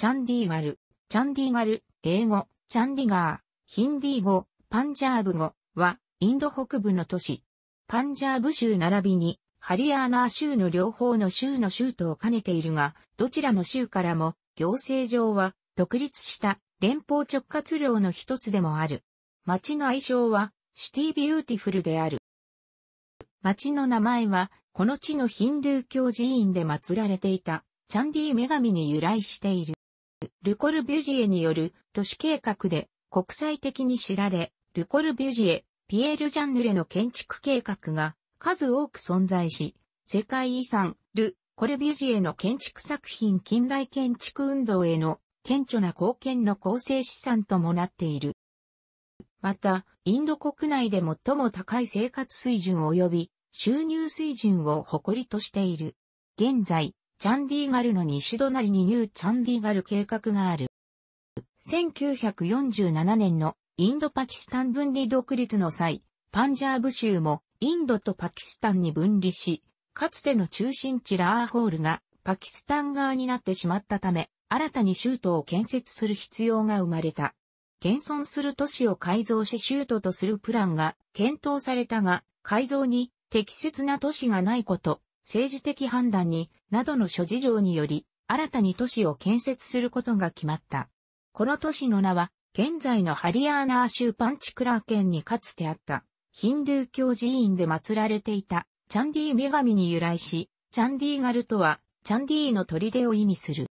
チャンディーガル、チャンディーガル、英語、チャンディガー、ヒンディー語、パンジャーブ語は、インド北部の都市。パンジャーブ州並びに、ハリアーナー州の両方の州の州都を兼ねているが、どちらの州からも、行政上は、独立した連邦直轄領の一つでもある。町の愛称は、シティビューティフルである。町の名前は、この地のヒンドゥー教寺院で祀られていた、チャンディー女神に由来している。ルコルビュジエによる都市計画で国際的に知られ、ルコルビュジエ、ピエール・ジャンヌレの建築計画が数多く存在し、世界遺産、ル・コルビュジエの建築作品近代建築運動への顕著な貢献の構成資産ともなっている。また、インド国内で最も高い生活水準及び収入水準を誇りとしている。現在、チャンディーガルの西隣にニューチャンディーガル計画がある。1947年のインドパキスタン分離独立の際、パンジャーブ州もインドとパキスタンに分離し、かつての中心地ラーホールがパキスタン側になってしまったため、新たに州都を建設する必要が生まれた。現存する都市を改造し州都とするプランが検討されたが、改造に適切な都市がないこと、政治的判断に、などの諸事情により、新たに都市を建設することが決まった。この都市の名は、現在のハリアーナー州パンチクラー県にかつてあった、ヒンドゥー教寺院で祀られていた、チャンディー女神に由来し、チャンディーガルとは、チャンディーの砦を意味する。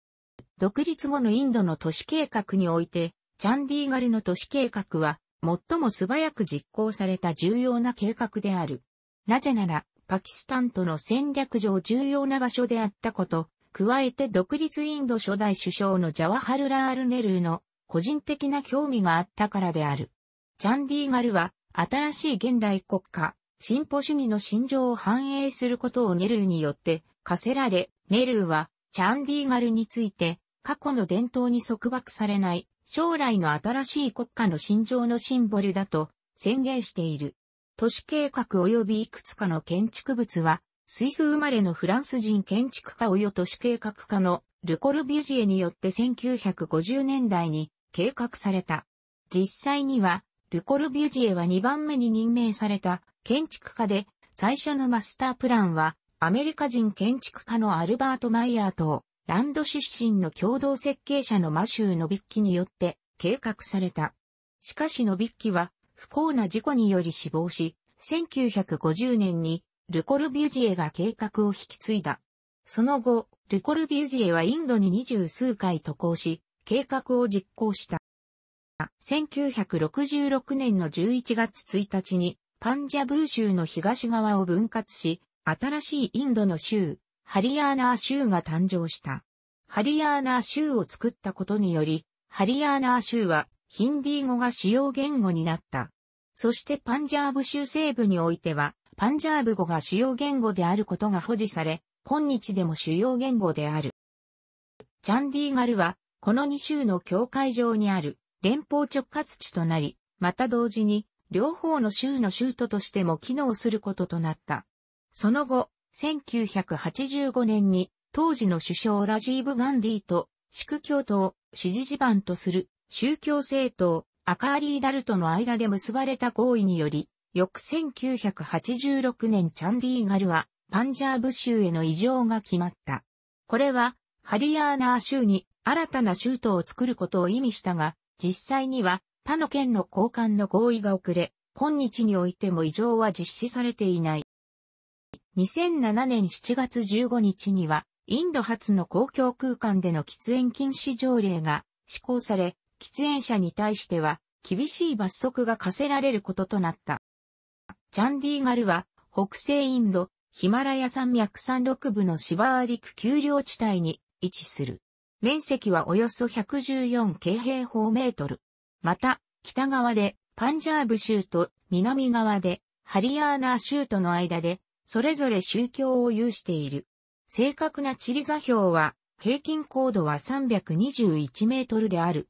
独立後のインドの都市計画において、チャンディーガルの都市計画は、最も素早く実行された重要な計画である。なぜなら、パキスタンとの戦略上重要な場所であったこと、加えて独立インド初代首相のジャワハルラール・ネルーの個人的な興味があったからである。チャンディーガルは新しい現代国家、進歩主義の心情を反映することをネルーによって課せられ、ネルーはチャンディーガルについて過去の伝統に束縛されない将来の新しい国家の心情のシンボルだと宣言している。都市計画及びいくつかの建築物は、スイス生まれのフランス人建築家及都市計画家のルコルビュジエによって1950年代に計画された。実際には、ルコルビュジエは2番目に任命された建築家で、最初のマスタープランは、アメリカ人建築家のアルバート・マイヤーと、ランド出身の共同設計者のマシュー・ノビッキによって計画された。しかしノビッキは不幸な事故により死亡し、1950年にルコルビュジエが計画を引き継いだ。その後、ルコルビュジエはインドに二十数回渡航し、計画を実行した。1966年の11月1日に、パンジャブー州の東側を分割し、新しいインドの州、ハリアーナー州が誕生した。ハリアーナー州を作ったことにより、ハリアーナー州はヒンディー語が主要言語になった。そしてパンジャーブ州西部においては、パンジャーブ語が主要言語であることが保持され、今日でも主要言語である。チャンディーガルは、この2州の境界上にある連邦直轄地となり、また同時に、両方の州の州都としても機能することとなった。その後、1985年に当時の首相ラジーブ・ガンディと、シク教徒を支持地盤とする宗教政党、アカーリー・ダルとの間で結ばれた合意により、翌1986年チャンディーガルはパンジャーブ州への移譲が決まった。これはハリアーナー州に新たな州都を作ることを意味したが、実際には他の県の交換の合意が遅れ、今日においても移譲は実施されていない。2007年7月15日には、インド初の公共空間での喫煙禁止条例が施行され、喫煙者に対しては、厳しい罰則が課せられることとなった。チャンディーガルは、北西インド、ヒマラヤ山脈山麓部のシバーリク丘陵地帯に位置する。面積はおよそ114京平方メートル。また、北側でパンジャーブ州と南側でハリアーナ州との間で、それぞれ宗教を有している。正確な地理座標は、平均高度は321メートルである。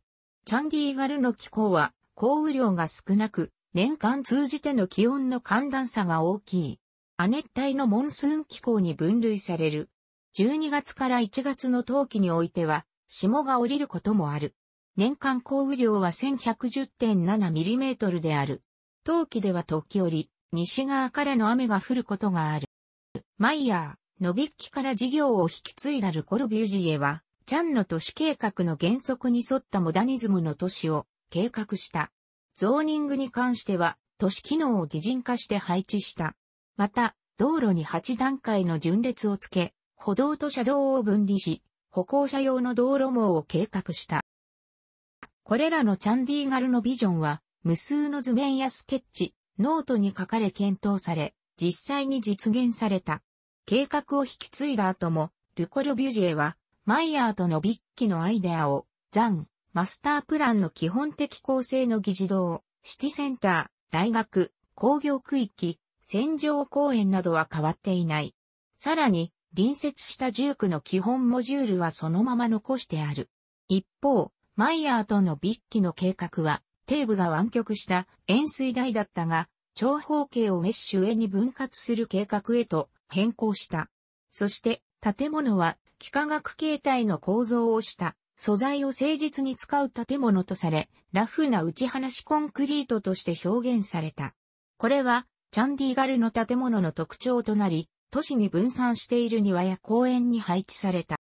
チャンディーガルの気候は、降雨量が少なく、年間通じての気温の寒暖差が大きい。亜熱帯のモンスーン気候に分類される。12月から1月の冬季においては、霜が降りることもある。年間降雨量は1 1 1 0 7トルである。冬季では時折、西側からの雨が降ることがある。マイヤー、ノビッキから事業を引き継いだルコルビュジエは、チャンの都市計画の原則に沿ったモダニズムの都市を計画した。ゾーニングに関しては、都市機能を擬人化して配置した。また、道路に8段階の順列をつけ、歩道と車道を分離し、歩行者用の道路網を計画した。これらのチャンディーガルのビジョンは、無数の図面やスケッチ、ノートに書かれ検討され、実際に実現された。計画を引き継いだ後も、ルコ・ロビュジエは、マイヤーとのビッキのアイデアを、ザン、マスタープランの基本的構成の議事堂、シティセンター、大学、工業区域、戦場公園などは変わっていない。さらに、隣接した住区の基本モジュールはそのまま残してある。一方、マイヤーとのビッキの計画は、底部が湾曲した円錐台だったが、長方形をメッシュ上に分割する計画へと変更した。そして、建物は幾何学形態の構造をした素材を誠実に使う建物とされ、ラフな打ち放しコンクリートとして表現された。これはチャンディガルの建物の特徴となり、都市に分散している庭や公園に配置された。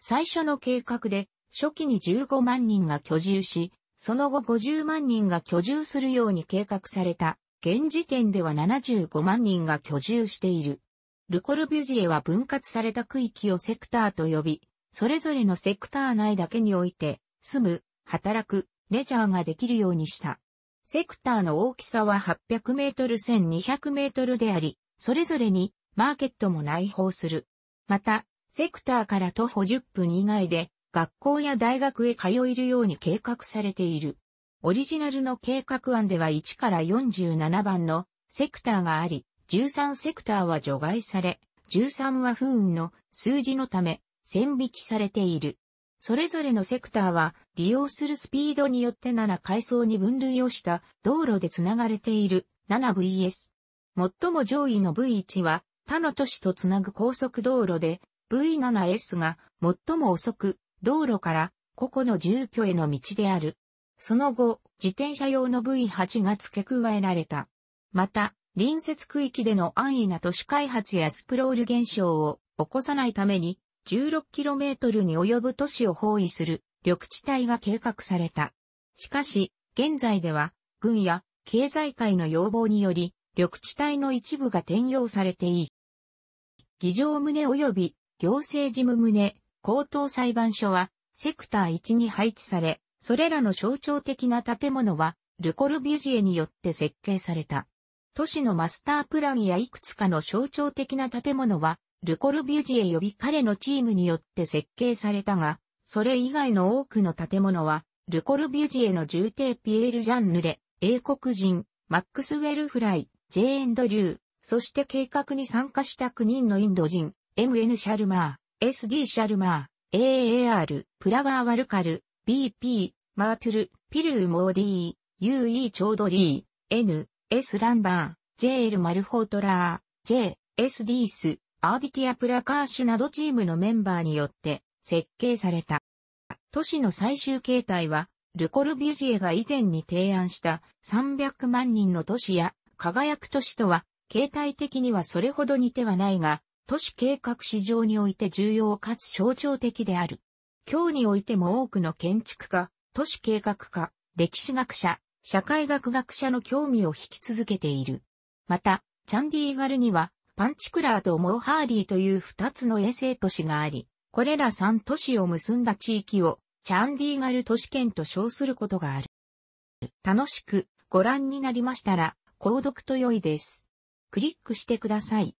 最初の計画で初期に15万人が居住し、その後50万人が居住するように計画された。現時点では75万人が居住している。ルコルビュジエは分割された区域をセクターと呼び、それぞれのセクター内だけにおいて、住む、働く、レジャーができるようにした。セクターの大きさは800メートル1200メートルであり、それぞれにマーケットも内包する。また、セクターから徒歩10分以内で学校や大学へ通えるように計画されている。オリジナルの計画案では1から47番のセクターがあり、13セクターは除外され、13は不運の数字のため線引きされている。それぞれのセクターは利用するスピードによって7階層に分類をした道路で繋がれている 7VS。最も上位の V1 は他の都市とつなぐ高速道路で V7S が最も遅く道路から個々の住居への道である。その後、自転車用の V8 が付け加えられた。また、隣接区域での安易な都市開発やスプロール現象を起こさないために 16km に及ぶ都市を包囲する緑地帯が計画された。しかし、現在では軍や経済界の要望により緑地帯の一部が転用されていい。議場棟及び行政事務棟、高等裁判所はセクター1に配置され、それらの象徴的な建物はルコルビュジエによって設計された。都市のマスタープランやいくつかの象徴的な建物は、ルコルビュジエ呼び彼のチームによって設計されたが、それ以外の多くの建物は、ルコルビュジエの重帝ピエール・ジャンヌレ、英国人、マックスウェル・フライ、ジェーンド・リュー、そして計画に参加した9人のインド人、MN シャルマー、SD シャルマー、AAR、プラワー・ワルカル、BP、マートゥル、ピルー・モーディー、UE チョードリー、N、S ランバー、JL マルフォートラー、J、S ディース、アーディティアプラカーシュなどチームのメンバーによって設計された。都市の最終形態は、ルコルビュジエが以前に提案した300万人の都市や輝く都市とは、形態的にはそれほど似てはないが、都市計画市場において重要かつ象徴的である。今日においても多くの建築家、都市計画家、歴史学者、社会学学者の興味を引き続けている。また、チャンディーガルには、パンチクラーとモーハーリーという二つの衛星都市があり、これら三都市を結んだ地域を、チャンディーガル都市圏と称することがある。楽しくご覧になりましたら、購読と良いです。クリックしてください。